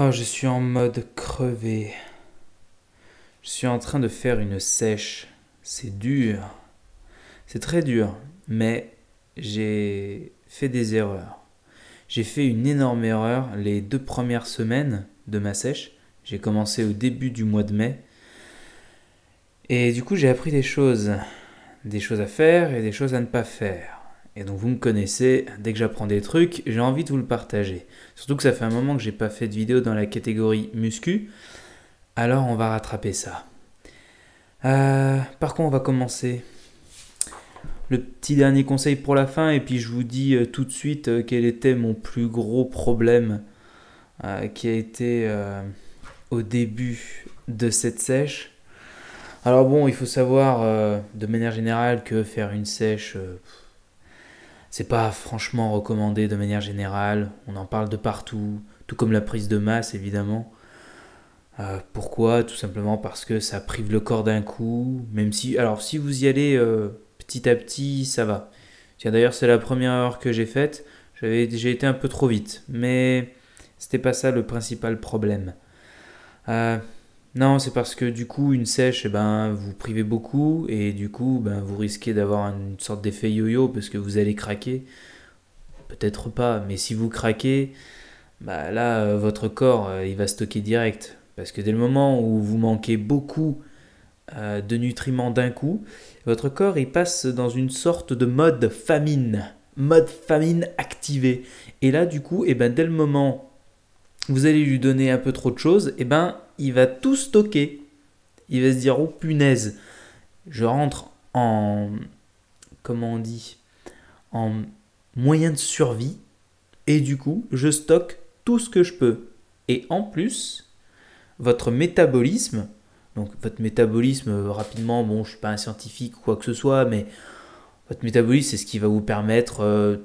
Oh, je suis en mode crevé. Je suis en train de faire une sèche. C'est dur. C'est très dur, mais j'ai fait des erreurs. J'ai fait une énorme erreur les deux premières semaines de ma sèche. J'ai commencé au début du mois de mai. Et du coup, j'ai appris des choses. Des choses à faire et des choses à ne pas faire. Et donc vous me connaissez, dès que j'apprends des trucs, j'ai envie de vous le partager. Surtout que ça fait un moment que j'ai pas fait de vidéo dans la catégorie muscu. Alors on va rattraper ça. Euh, par contre on va commencer le petit dernier conseil pour la fin et puis je vous dis euh, tout de suite euh, quel était mon plus gros problème qui a été au début de cette sèche. Alors bon, il faut savoir de manière générale que faire une sèche c'est pas franchement recommandé de manière générale, on en parle de partout, tout comme la prise de masse évidemment. Euh, pourquoi Tout simplement parce que ça prive le corps d'un coup, même si... Alors si vous y allez euh, petit à petit, ça va. Tiens d'ailleurs c'est la première heure que j'ai faite, j'avais, j'ai été un peu trop vite, mais c'était pas ça le principal problème. Euh, non, c'est parce que du coup, une sèche, eh ben, vous privez beaucoup et du coup, ben, vous risquez d'avoir une sorte d'effet yo-yo parce que vous allez craquer. Peut-être pas, mais si vous craquez, bah là, euh, votre corps, euh, il va stocker direct. Parce que dès le moment où vous manquez beaucoup euh, de nutriments d'un coup, votre corps, il passe dans une sorte de mode famine. Mode famine activé. Et là, du coup, eh ben, dès le moment vous allez lui donner un peu trop de choses, et eh ben il va tout stocker. Il va se dire oh punaise, je rentre en comment on dit en moyen de survie et du coup je stocke tout ce que je peux. Et en plus, votre métabolisme, donc votre métabolisme euh, rapidement, bon je suis pas un scientifique ou quoi que ce soit, mais votre métabolisme c'est ce qui va vous permettre euh,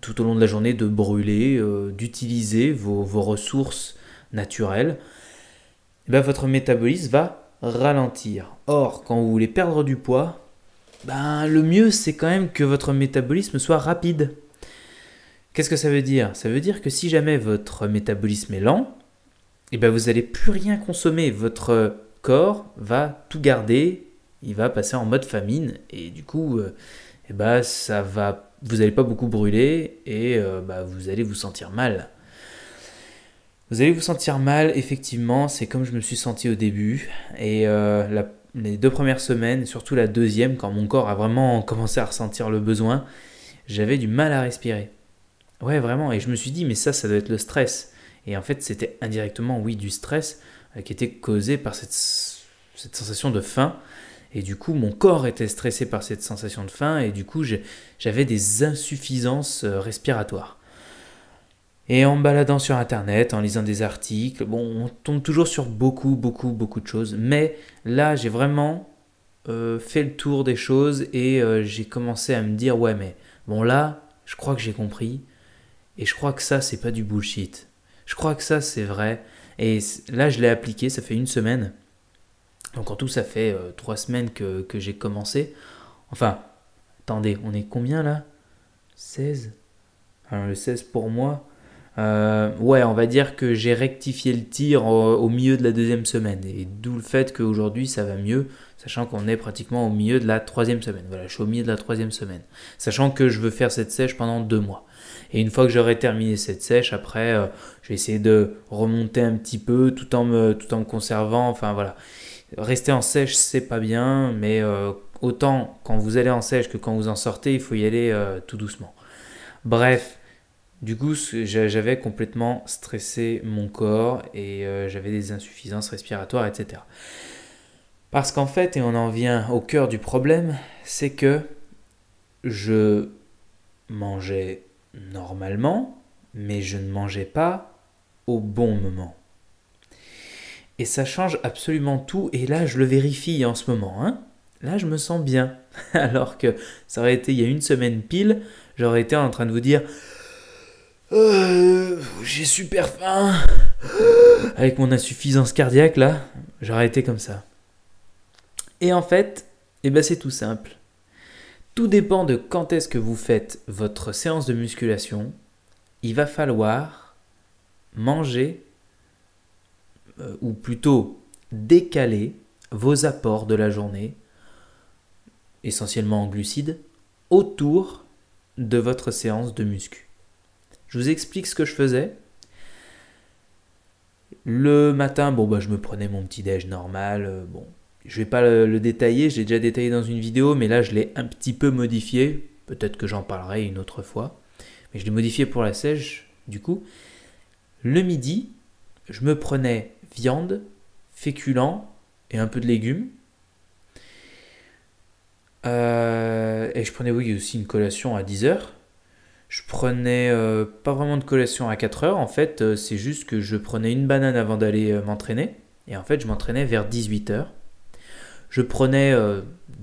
tout au long de la journée de brûler, euh, d'utiliser vos, ressources naturelles, eh ben, votre métabolisme va ralentir. Or, quand vous voulez perdre du poids, ben, le mieux c'est quand même que votre métabolisme soit rapide. Qu'est-ce que ça veut dire Ça veut dire que si jamais votre métabolisme est lent, et eh ben vous n'allez plus rien consommer. Votre corps va tout garder, il va passer en mode famine et du coup, euh, et eh ben, ça va, vous n'allez pas beaucoup brûler et euh, bah, vous allez vous sentir mal. Vous allez vous sentir mal, effectivement, c'est comme je me suis senti au début. Et euh, les deux premières semaines, surtout la deuxième, quand mon corps a vraiment commencé à ressentir le besoin, j'avais du mal à respirer. Ouais, vraiment. Et je me suis dit, mais ça, ça doit être le stress. Et en fait, c'était indirectement, oui, du stress euh, qui était causé par cette sensation de faim. Et du coup, mon corps était stressé par cette sensation de faim et du coup, j'avais des insuffisances euh, respiratoires. Et en baladant sur Internet, en lisant des articles, on tombe toujours sur beaucoup, beaucoup, beaucoup de choses. Mais là, j'ai vraiment euh, fait le tour des choses et euh, j'ai commencé à me dire, ouais, mais bon, là, je crois que j'ai compris. Et je crois que ça, c'est pas du bullshit. Je crois que ça, c'est vrai. Et là, je l'ai appliqué, ça fait une semaine tout, ça fait euh, trois semaines que, j'ai commencé. Enfin, attendez, on est combien là 16 Alors le 16 pour moi. Euh, ouais, on va dire que j'ai rectifié le tir au, milieu de la deuxième semaine. Et d'où le fait qu'aujourd'hui ça va mieux, sachant qu'on est pratiquement au milieu de la troisième semaine. Voilà, je suis au milieu de la troisième semaine. Sachant que je veux faire cette sèche pendant deux mois. Et une fois que j'aurai terminé cette sèche, après, j'ai euh, je de remonter un petit peu tout en me, tout en me conservant. Enfin voilà. Rester en sèche, c'est pas bien, mais euh, autant quand vous allez en sèche que quand vous en sortez, il faut y aller euh, tout doucement. Bref, du coup, j'avais complètement stressé mon corps et euh, j'avais des insuffisances respiratoires, etc. Parce qu'en fait, et on en vient au cœur du problème, c'est que je mangeais normalement, mais je ne mangeais pas au bon moment. Et ça change absolument tout. Et là, je le vérifie en ce moment. Hein. Là, je me sens bien. Alors que ça aurait été il y a une semaine pile, j'aurais été en train de vous dire euh, J'ai super faim. Avec mon insuffisance cardiaque, là, j'aurais été comme ça. Et en fait, eh ben, c'est tout simple. Tout dépend de quand est-ce que vous faites votre séance de musculation. Il va falloir manger euh, ou plutôt décaler vos apports de la journée, essentiellement en glucides, autour de votre séance de muscu. Je vous explique ce que je faisais. Le matin, bon bah je me prenais mon petit déj normal. Euh, bon, je vais pas le, détailler, je l'ai déjà détaillé dans une vidéo, mais là je l'ai un petit peu modifié. Peut-être que j'en parlerai une autre fois. Mais je l'ai modifié pour la sèche, du coup. Le midi, je me prenais viande, féculents et un peu de légumes. Euh, et je prenais oui aussi une collation à 10h. Je prenais euh, pas vraiment de collation à 4h en fait, euh, c'est juste que je prenais une banane avant d'aller m'entraîner. Et en fait je m'entraînais vers 18h. Je prenais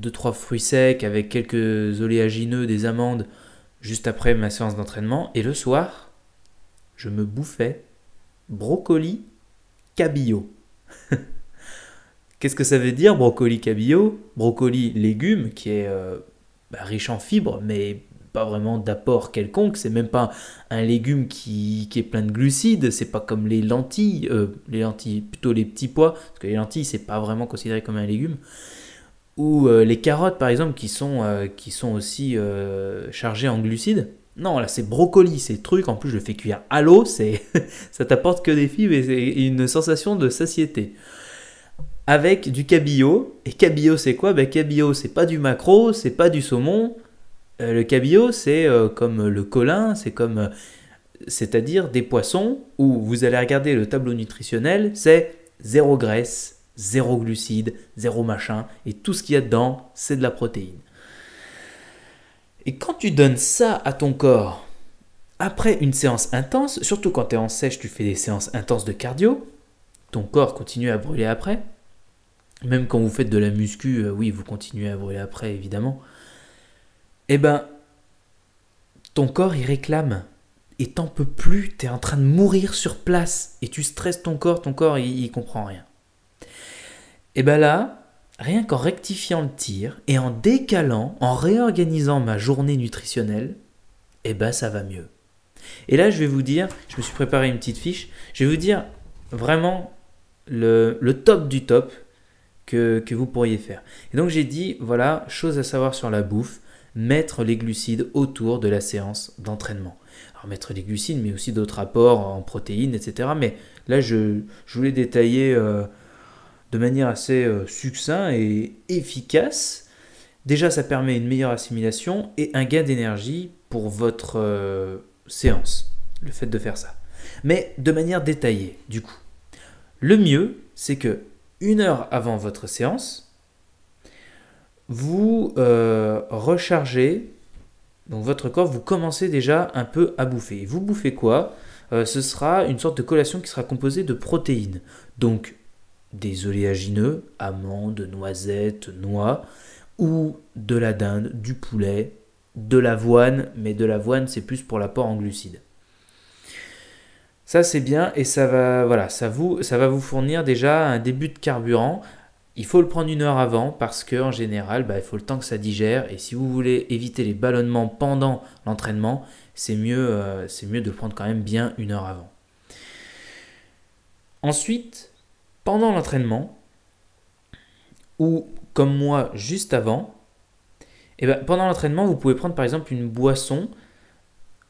2-3 fruits secs avec quelques oléagineux, des amandes, juste après ma séance d'entraînement. Et le soir, je me bouffais brocoli cabillaud. Qu'est-ce que ça veut dire brocoli cabillaud Brocoli légume qui est euh, bah, riche en fibres mais pas vraiment d'apport quelconque, c'est même pas un légume qui, est plein de glucides, c'est pas comme les lentilles, euh, les lentilles, plutôt les petits pois, parce que les lentilles c'est pas vraiment considéré comme un légume, ou euh, les carottes par exemple qui sont, qui sont aussi chargées en glucides. Non, là, c'est brocoli, c'est truc. En plus, je le fais cuire à l'eau. C'est, ça t'apporte que des fibres et une sensation de satiété. Avec du cabillaud. Et cabillaud, c'est quoi Ben, cabillaud, c'est pas du maquereau, c'est pas du saumon. Euh, le cabillaud, c'est euh, comme le colin, c'est comme. Euh, c'est-à-dire des poissons où vous allez regarder le tableau nutritionnel, c'est zéro graisse, zéro glucide, zéro machin, et tout ce qu'il y a dedans, c'est de la protéine. Et quand tu donnes ça à ton corps, après une séance intense, surtout quand tu es en sèche, tu fais des séances intenses de cardio, ton corps continue à brûler après. Même quand vous faites de la muscu, euh, oui, vous continuez à brûler après, évidemment. Eh ben, ton corps, il réclame. Et t'en peux plus, es en train de mourir sur place. Et tu stresses ton corps, ton corps, il, il comprend rien. Et eh ben là, rien qu'en rectifiant le tir et en décalant, en réorganisant ma journée nutritionnelle, eh ben ça va mieux. Et là, je vais vous dire, je me suis préparé une petite fiche, je vais vous dire vraiment le, top du top que, que vous pourriez faire. Et donc j'ai dit, voilà, chose à savoir sur la bouffe, mettre les glucides autour de la séance d'entraînement. Alors mettre les glucides, mais aussi d'autres apports en protéines, etc. Mais là, je, je voulais détailler... Euh, de manière assez euh, succincte et efficace. Déjà, ça permet une meilleure assimilation et un gain d'énergie pour votre euh, séance, le fait de faire ça. Mais de manière détaillée, du coup. Le mieux, c'est que une heure avant votre séance, vous euh, rechargez, donc votre corps, vous commencez déjà un peu à bouffer. Vous bouffez quoi Ce sera une sorte de collation qui sera composée de protéines. Donc des oléagineux, amandes, noisettes, noix, ou de la dinde, du poulet, de l'avoine, mais de l'avoine c'est plus pour l'apport en glucides. Ça c'est bien et ça va, voilà, ça, vous, ça va vous fournir déjà un début de carburant. Il faut le prendre une heure avant parce qu'en général, bah, il faut le temps que ça digère et si vous voulez éviter les ballonnements pendant l'entraînement, c'est mieux, euh, c'est mieux de le prendre quand même bien une heure avant. Ensuite, pendant l'entraînement ou comme moi juste avant, et eh ben, pendant l'entraînement, vous pouvez prendre par exemple une boisson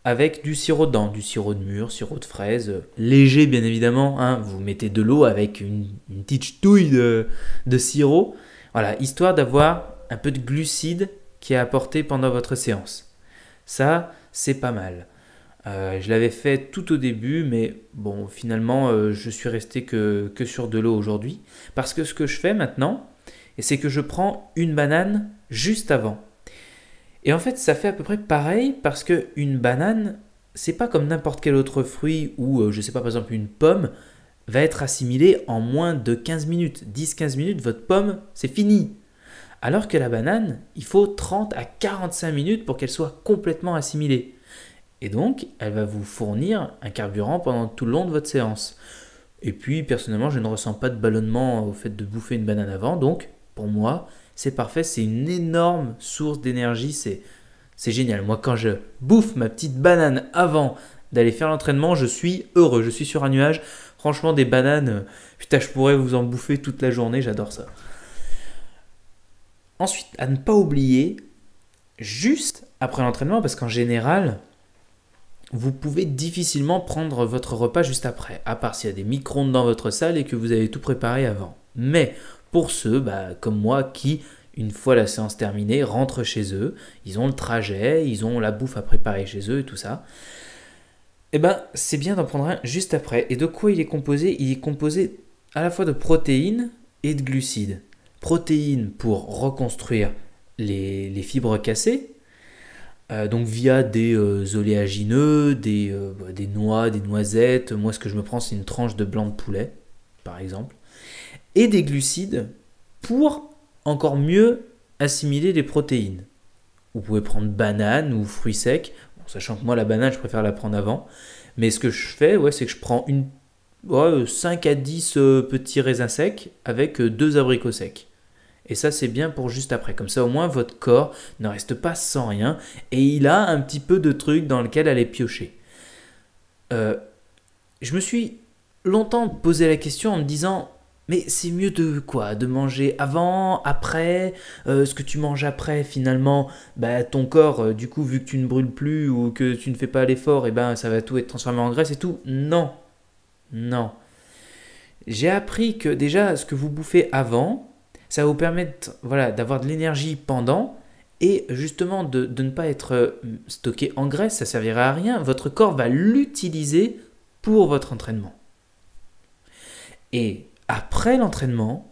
avec du sirop dedans, du sirop de mûre, sirop de fraise, léger bien évidemment. Hein, vous mettez de l'eau avec une, petite touille de, sirop, voilà, histoire d'avoir un peu de glucides qui est apporté pendant votre séance. Ça, c'est pas mal. Euh, je l'avais fait tout au début, mais bon, finalement, euh, je suis resté que, sur de l'eau aujourd'hui. Parce que ce que je fais maintenant, c'est que je prends une banane juste avant. Et en fait, ça fait à peu près pareil parce que une banane, c'est pas comme n'importe quel autre fruit ou, je euh, je sais pas, par exemple, une pomme va être assimilée en moins de 15 minutes. 10-15 minutes, votre pomme, c'est fini. Alors que la banane, il faut 30 à 45 minutes pour qu'elle soit complètement assimilée. Et donc, elle va vous fournir un carburant pendant tout le long de votre séance. Et puis, personnellement, je ne ressens pas de ballonnement au fait de bouffer une banane avant. Donc, pour moi, c'est parfait. C'est une énorme source d'énergie. C'est, c'est génial. Moi, quand je bouffe ma petite banane avant d'aller faire l'entraînement, je suis heureux. Je suis sur un nuage. Franchement, des bananes, euh, putain, je pourrais vous en bouffer toute la journée. J'adore ça. Ensuite, à ne pas oublier, juste après l'entraînement, parce qu'en général, vous pouvez difficilement prendre votre repas juste après, à part s'il y a des micro-ondes dans votre salle et que vous avez tout préparé avant. Mais pour ceux, bah, comme moi, qui, une fois la séance terminée, rentrent chez eux, ils ont le trajet, ils ont la bouffe à préparer chez eux et tout ça, eh ben, c'est bien d'en prendre un juste après. Et de quoi il est composé Il est composé à la fois de protéines et de glucides. Protéines pour reconstruire les fibres cassées, euh, donc via des euh, oléagineux, euh, bah, des, noix, des noisettes. Moi, ce que je me prends, c'est une tranche de blanc de poulet, par exemple. Et des glucides pour encore mieux assimiler les protéines. Vous pouvez prendre banane ou fruits secs, sachant que moi, la banane, je préfère la prendre avant. Mais ce que je fais, c'est que je prends 5 à 10 petits raisins secs avec deux abricots secs. Et ça, c'est bien pour juste après. Comme ça, au moins, votre corps ne reste pas sans rien et il a un petit peu de trucs dans lequel aller piocher. Euh, je me suis longtemps posé la question en me disant mais c'est mieux de quoi De manger avant, après euh, Ce que tu manges après, finalement, bah, ton corps, euh, du coup, vu que tu ne brûles plus ou que tu ne fais pas l'effort, et eh ben ça va tout être transformé en graisse et tout. Non. Non. J'ai appris que déjà, ce que vous bouffez avant, ça vous permettre voilà, d'avoir de l'énergie pendant et justement de, ne pas être euh, stocké en graisse, ça servira à rien. Votre corps va l'utiliser pour votre entraînement. Et après l'entraînement,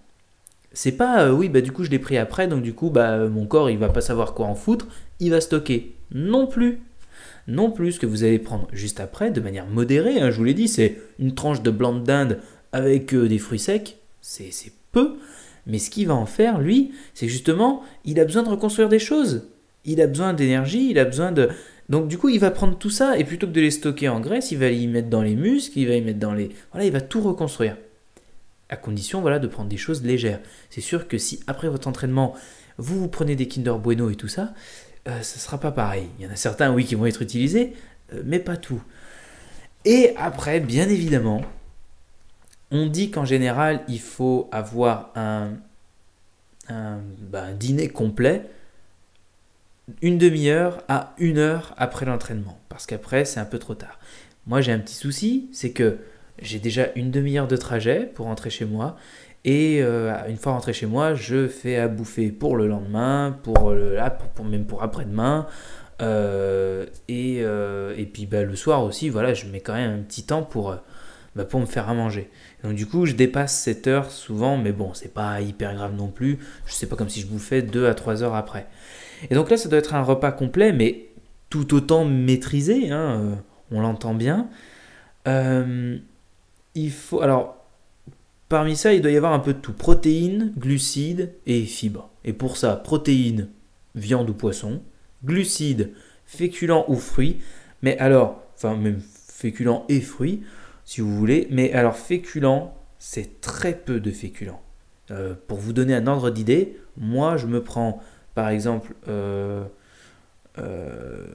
c'est pas euh, oui bah du coup je l'ai pris après donc du coup bah euh, mon corps il va pas savoir quoi en foutre, il va stocker. Non plus. Non plus ce que vous allez prendre juste après de manière modérée, hein, je vous l'ai dit, c'est une tranche de blanc d'Inde avec des fruits secs, c'est peu, mais ce qu'il va en faire, lui, c'est justement, il a besoin de reconstruire des choses. Il a besoin d'énergie, il a besoin de... Donc du coup, il va prendre tout ça et plutôt que de les stocker en graisse, il va y mettre dans les muscles, il va y mettre dans les... Voilà, il va tout reconstruire. À condition, voilà, de prendre des choses légères. C'est sûr que si après votre entraînement, vous vous prenez des Kinder Bueno et tout ça, euh, ce ne sera pas pareil. Il y en a certains, oui, qui vont être utilisés, euh, mais pas tout. Et après, bien évidemment, on dit qu'en général, il faut avoir bah, un, dîner complet une demi-heure à une heure après l'entraînement, parce qu'après, c'est un peu trop tard. Moi, j'ai un petit souci, c'est que j'ai déjà une demi-heure de trajet pour rentrer chez moi, et euh, une fois rentré chez moi, je fais à bouffer pour le lendemain, pour, même pour après-demain. Euh, et, euh, et, puis bah, le soir aussi, voilà, je mets quand même un petit temps pour, bah, pour me faire à manger. Donc du coup, je dépasse 7 heures souvent, mais bon, c'est pas hyper grave non plus. Je sais pas comme si je bouffais 2 à 3 heures après. Et donc là, ça doit être un repas complet, mais tout autant maîtrisé, hein, euh, on l'entend bien. Euh, il faut, alors, parmi ça, il doit y avoir un peu de tout protéines, glucides et fibres. Et pour ça, protéines, viande ou poisson, glucides, féculents ou fruits, mais alors, enfin, même féculents et fruits si vous voulez. Mais alors, féculents c'est très peu de féculents. Euh, pour vous donner un ordre d'idée, moi, je me prends, par exemple, euh, euh,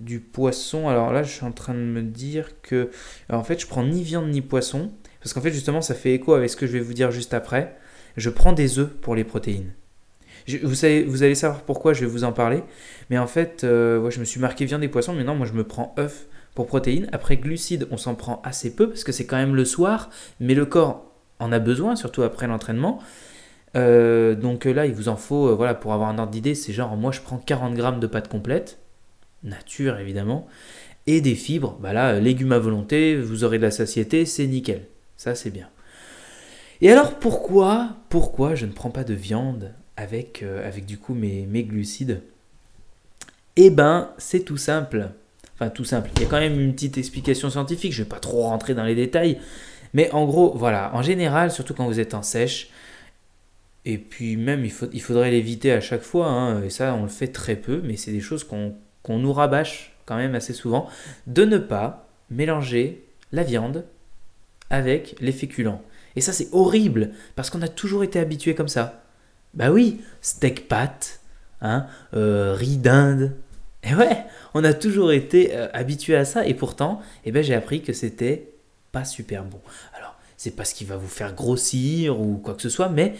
du poisson. Alors là, je suis en train de me dire que... en fait, je prends ni viande ni poisson. Parce qu'en fait, justement, ça fait écho avec ce que je vais vous dire juste après. Je prends des œufs pour les protéines. vous, allez savoir pourquoi je vais vous en parler. Mais en fait, moi, je me suis marqué viande et poisson. Mais non, moi, je me prends œufs protéines. Après glucides, on s'en prend assez peu parce que c'est quand même le soir, mais le corps en a besoin, surtout après l'entraînement. Euh, donc euh, là, il vous en faut, euh, voilà, pour avoir un ordre d'idée, c'est genre moi je prends 40 grammes de pâte complète, nature évidemment, et des fibres, bah là, légumes à volonté, vous aurez de la satiété, c'est nickel, ça c'est bien. Et alors pourquoi, pourquoi je ne prends pas de viande avec, avec du coup mes, mes glucides et eh ben, c'est tout simple. Enfin, tout simple. Il y a quand même une petite explication scientifique, je ne vais pas trop rentrer dans les détails. Mais en gros, voilà, en général, surtout quand vous êtes en sèche, et puis même il, faudrait l'éviter à chaque fois, hein, et ça on le fait très peu, mais c'est des choses qu'on nous rabâche quand même assez souvent, de ne pas mélanger la viande avec les féculents. Et ça c'est horrible, parce qu'on a toujours été habitué comme ça. Bah oui, steak pâte, hein, euh, riz d'Inde, et eh ouais, on a toujours été euh, habitué à ça et pourtant, eh ben, j'ai appris que c'était pas super bon. Alors, c'est pas ce qui va vous faire grossir ou quoi que ce soit, mais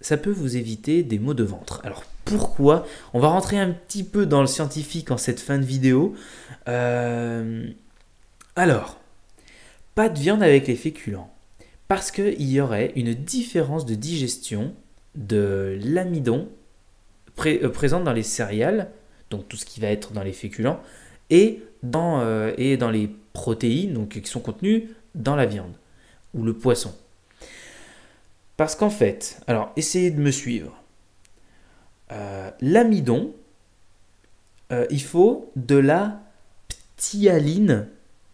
ça peut vous éviter des maux de ventre. Alors pourquoi On va rentrer un petit peu dans le scientifique en cette fin de vidéo. Euh, alors, pas de viande avec les féculents, parce qu'il y aurait une différence de digestion de l'amidon euh, présente dans les céréales donc tout ce qui va être dans les féculents, et dans, euh, et dans les protéines qui sont contenues dans la viande ou le poisson. Parce qu'en fait, alors essayez de me suivre. Euh, l'amidon, euh, il faut de la ptyaline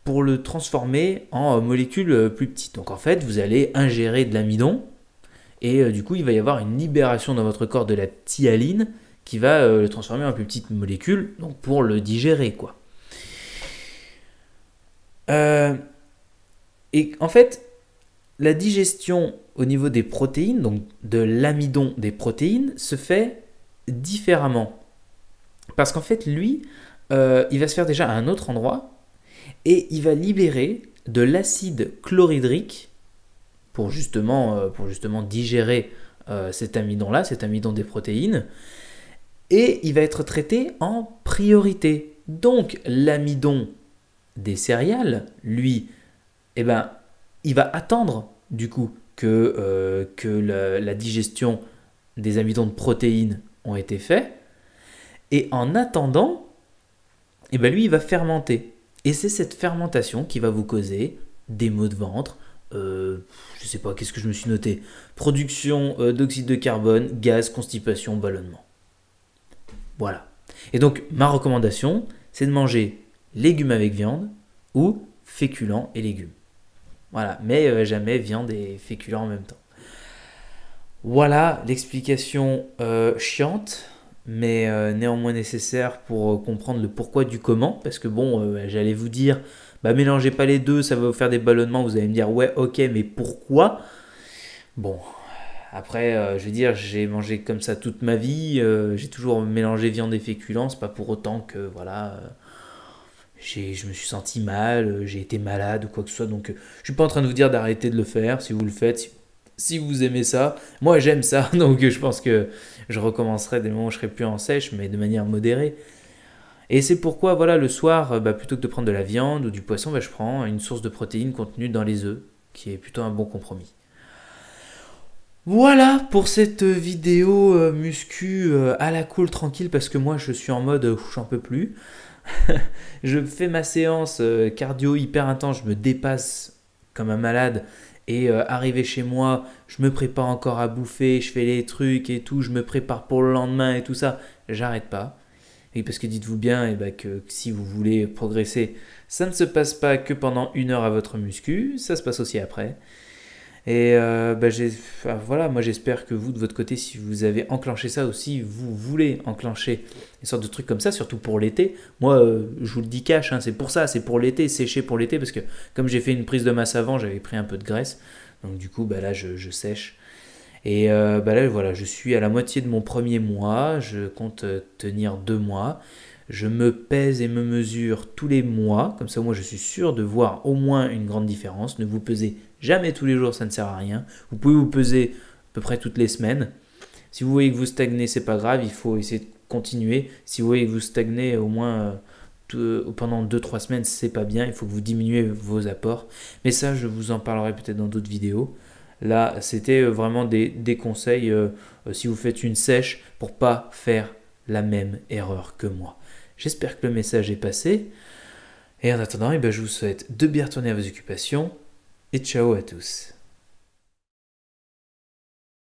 pour le transformer en molécule plus petite. Donc en fait, vous allez ingérer de l'amidon et du coup, il va y avoir une libération dans votre corps de la ptyaline qui va euh, le transformer en plus petite molécule donc pour le digérer quoi. Euh, et en fait, la digestion au niveau des protéines, donc de l'amidon des protéines, se fait différemment. Parce qu'en fait, lui, euh, il va se faire déjà à un autre endroit et il va libérer de l'acide chlorhydrique pour justement, pour justement digérer cet amidon-là, cet amidon des protéines et il va être traité en priorité. Donc l'amidon des céréales, lui, eh ben, il va attendre du coup que, euh, que la, digestion des amidons de protéines ont été faits. Et en attendant, eh ben, lui, il va fermenter. Et c'est cette fermentation qui va vous causer des maux de ventre, Je euh, je sais pas, qu'est-ce que je me suis noté Production euh, d'oxyde de carbone, gaz, constipation, ballonnement. Voilà. Et donc, ma recommandation, c'est de manger légumes avec viande ou féculents et légumes. Voilà, mais euh, jamais viande et féculents en même temps. Voilà l'explication euh, chiante, mais euh, néanmoins nécessaire pour comprendre le pourquoi du comment, parce que bon, j'allais vous dire, bah mélangez pas les deux, ça va vous faire des ballonnements, vous allez me dire ouais ok, mais pourquoi Bon, après, euh, je veux dire, j'ai mangé comme ça toute ma vie. Euh, j'ai toujours mélangé viande et féculents. C'est pas pour autant que, voilà, euh, je me suis senti mal, j'ai été malade ou quoi que ce soit. Donc, je suis pas en train de vous dire d'arrêter de le faire. Si vous le faites, si, vous aimez ça, moi j'aime ça. Donc, je pense que je recommencerai des moments où je serai plus en sèche, mais de manière modérée. Et c'est pourquoi, voilà, le soir, bah, plutôt que de prendre de la viande ou du poisson, bah, je prends une source de protéines contenue dans les œufs, qui est plutôt un bon compromis. Voilà pour cette vidéo euh, muscu euh, à la cool tranquille parce que moi je suis en mode euh, j'en peux plus. je fais ma séance cardio hyper intense, je me dépasse comme un malade et arrivé chez moi, je me prépare encore à bouffer, je fais les trucs et tout, je me prépare pour le lendemain et tout ça, j'arrête pas. Et parce que dites-vous bien eh ben, que si vous voulez progresser, ça ne se passe pas que pendant une heure à votre muscu, ça se passe aussi après. Et euh, bah, voilà, moi j'espère que vous, de votre côté, si vous avez enclenché ça aussi, vous voulez enclencher une sorte de truc comme ça, surtout pour l'été. Moi, euh, je vous le dis cash, hein, c'est pour ça, c'est pour l'été, sécher pour l'été, parce que comme j'ai fait une prise de masse avant, j'avais pris un peu de graisse. Donc du coup, bah, là, je, je sèche. Et euh, bah, là, voilà, je suis à la moitié de mon premier mois, je compte tenir deux mois je me pèse et me mesure tous les mois, comme ça moi je suis sûr de voir au moins une grande différence. Ne vous pesez jamais tous les jours, ça ne sert à rien. Vous pouvez vous peser à peu près toutes les semaines. Si vous voyez que vous stagnez, c'est pas grave, il faut essayer de continuer. Si vous voyez que vous stagnez au moins euh, euh, pendant 2-3 semaines, c'est pas bien, il faut que vous diminuez vos apports. Mais ça, je vous en parlerai peut-être dans d'autres vidéos. Là, c'était euh, vraiment des, conseils si vous faites une sèche pour pas faire la même erreur que moi. J'espère que le message est passé. Et en attendant, eh ben, je vous souhaite de bien retourner à vos occupations. Et ciao à tous.